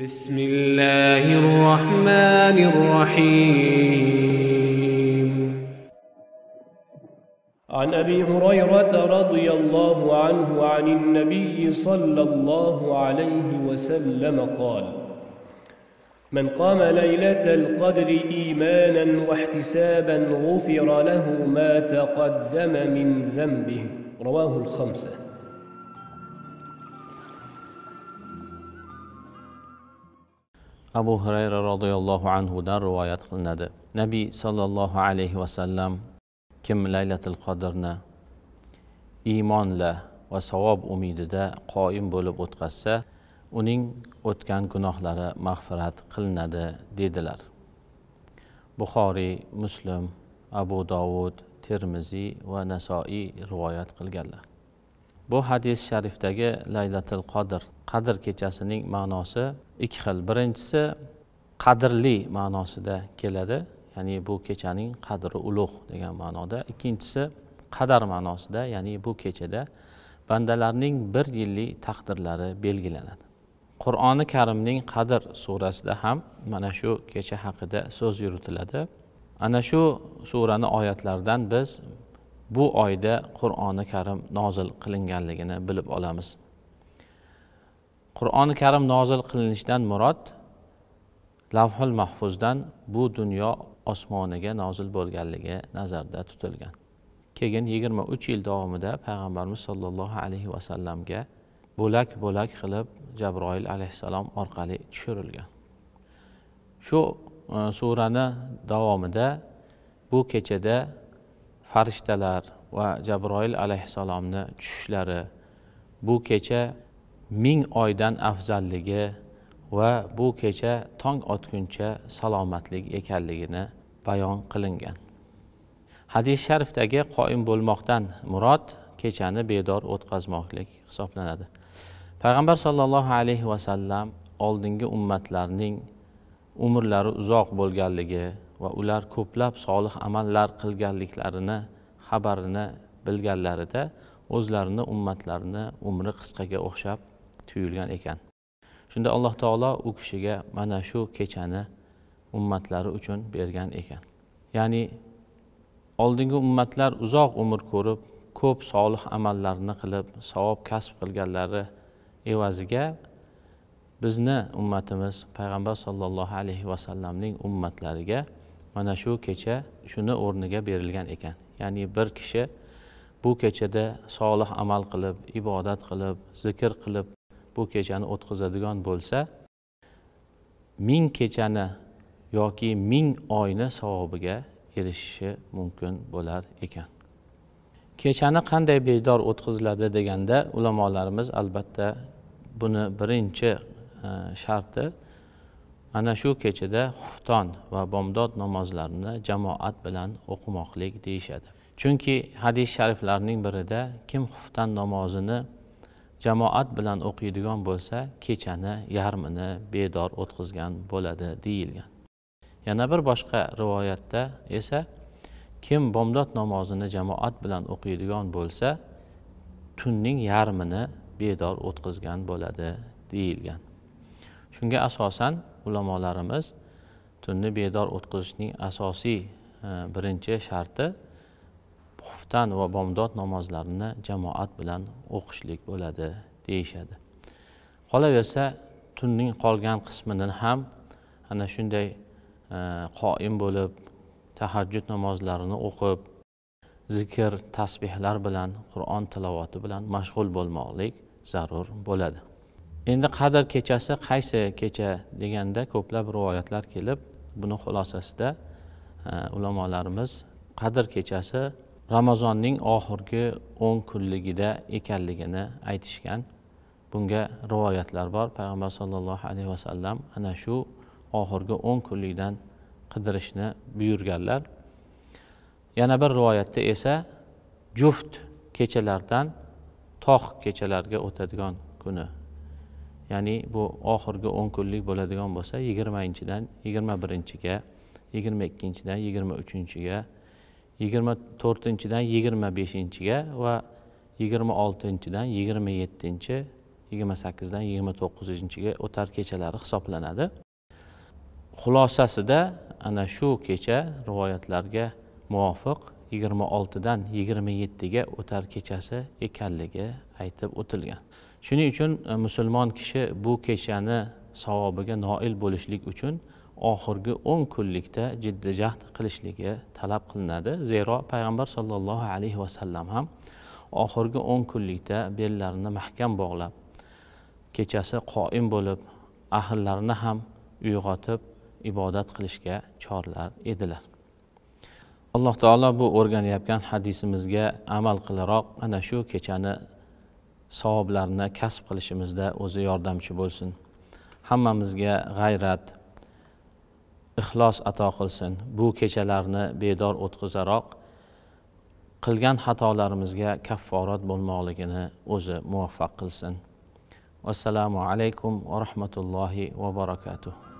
بسم الله الرحمن الرحيم عن أبي هريرة رضي الله عنه عن النبي صلى الله عليه وسلم قال من قام ليلة القدر إيمانا واحتسابا غفر له ما تقدم من ذنبه رواه الخمسة abu xurayra roziyallohu anhudan rivoyat qilinadi nabiy sollallohu alayhi vasallam kim laylatil qodirni iymonla va savob umidida qoyim bo'lib o'tkazsa uning o'tgan gunohlari mag'firat qilinadi dedilar buxoriy muslim abu dovud termiziy va nasoiy rivoyat qilganlar bu hadis sharifdagi laylatil qodir qadr kechasining ma'nosi ikki xil birinchisi qadrli ma'nosida keladi ya'ni bu kechaning qadri ulug' degan ma'noda ikkinchisi qadar ma'nosida ya'ni bu kechada bandalarning bir yillik taqdirlari belgilanadi qur'oni karimning qadr surasida ham mana shu kecha haqida so'z yuritiladi ana shu surani oyatlaridan biz bu oyda qur'oni karim nozil qilinganligini bilib olamiz qur'oni karim nozil qilinishdan murod lavhul mahfuzdan bu dunyo osmoniga nozil bo'lganligi nazarda tutilgan keyin yigirma uch yil davomida payg'ambarimiz sollallohu alayhi vasallamga bo'lak bo'lak qilib jabroil alayhissalom orqali tushirilgan shu e, surani davomida bu kechada farishtalar va jabroil alayhissalomni tushishlari bu kecha ming oydan afzalligi va bu kecha tong otguncha salomatlik ekanligini bayon qilingan hadis sharifdagi qoim bo'lmoqdan murod kechani bedor o'tkazmoqlik hisoblanadi payg'ambar sollallohu alayhi vasallam oldingi ummatlarning umrlari uzoq bo'lganligi va ular ko'plab solih amallar qilganliklarini xabarini bilganlarida o'zlarini ummatlarini umri qisqaga o'xshab tuyulgan ekan shunda alloh taolo u kishiga mana shu kechani ummatlari uchun bergan ekan ya'ni oldingi ummatlar uzoq umr ko'rib ko'p solih amallarni qilib savob kasb qilganlari evaziga bizni ummatimiz payg'ambar sollallohu alayhi vasallamning ummatlariga mana shu kecha shuni o'rniga berilgan ekan ya'ni bir kishi bu kechada solih amal qilib ibodat qilib zikr qilib bu kechani o'tkazadigan bo'lsa ming kechani yoki ming oyni savobiga erishishi mumkin bo'lar ekan kechani qanday bedor o'tkaziladi deganda ulamolarimiz albatta buni birinchi e, sharti ana shu kechada xufton va bomdod namozlarini jamoat bilan o'qimoqlik deyishadi chunki hadis shariflarning birida kim xufton namozini jamoat bilan o'qiydigan bo'lsa kechani yarmini bedor o'tkazgan bo'ladi deyilgan yana bir boshqa rivoyatda esa kim bomdod namozini jamoat bilan o'qiydigan bo'lsa tunning yarmini bedor o'tkazgan bo'ladi deyilgan shunga asosan ulamolarimiz tunni bedor o'tkazishning asosiy e, birinchi sharti xuftan va bomdod namozlarini jamoat bilan o'qishlik bo'ladi deyishadi qolaversa tunning qolgan qismini ham ana shunday e, qoim bo'lib tahajjud namozlarini o'qib zikr tasbehlar bilan qur'on tilovati bilan mashg'ul bo'lmoqlik zarur bo'ladi endi qadr kechasi qaysi kecha deganda ko'plab rivoyatlar kelib buni xulosasida e, ulamolarimiz qadr kechasi ramazonning oxirgi o'n kunligida ekanligini aytishgan bunga rivoyatlar bor payg'ambar sollallohu alayhi vasallam ana shu oxirgi o'n kunlikdan qidirishni buyurganlar yana bir rivoyatda esa juft kechalardan tog' kechalarga o'tadigan kuni ya'ni bu oxirgi o'n kunlik bo'ladigan bo'lsa yigirmanchidan yigirma birinchiga yigirma ikkinchidan yigirma uchinchiga yigirma to'rtinchidan yigirma beshinchiga va yigirma oltinchidan yigirma yettinchi yigirma sakkizdan yigirma to'qqizinchiga o'tar kechalari hisoblanadi xulosasida ana shu kecha rivoyatlarga muvofiq yigirma oltidan yigirma yettiga o'tar kechasi ekanligi aytib o'tilgan shuning uchun e, musulmon kishi bu kechani savobiga noil bo'lishlik uchun oxirgi o'n kunlikda jiddiy jahd qilishligi talab qilinadi zero payg'ambar sollallohu alayhi vasallam ham oxirgi o'n kunlikda bellarini mahkam bog'lab kechasi qoim bo'lib ahillarini ham uyg'otib ibodat qilishga chorlar edilar alloh taolo bu o'rganayotgan hadisimizga amal qilaroq ana shu kechani savoblarini kasb qilishimizda o'zi yordamchi bo'lsin hammamizga g'ayrat ixlos ato qilsin bu kechalarni bedor o'tkazaroq qilgan xatolarimizga kafforat bo'lmoqligini o'zi muvaffaq qilsin vassalomu alaykum va rahmatullohi va barakatuh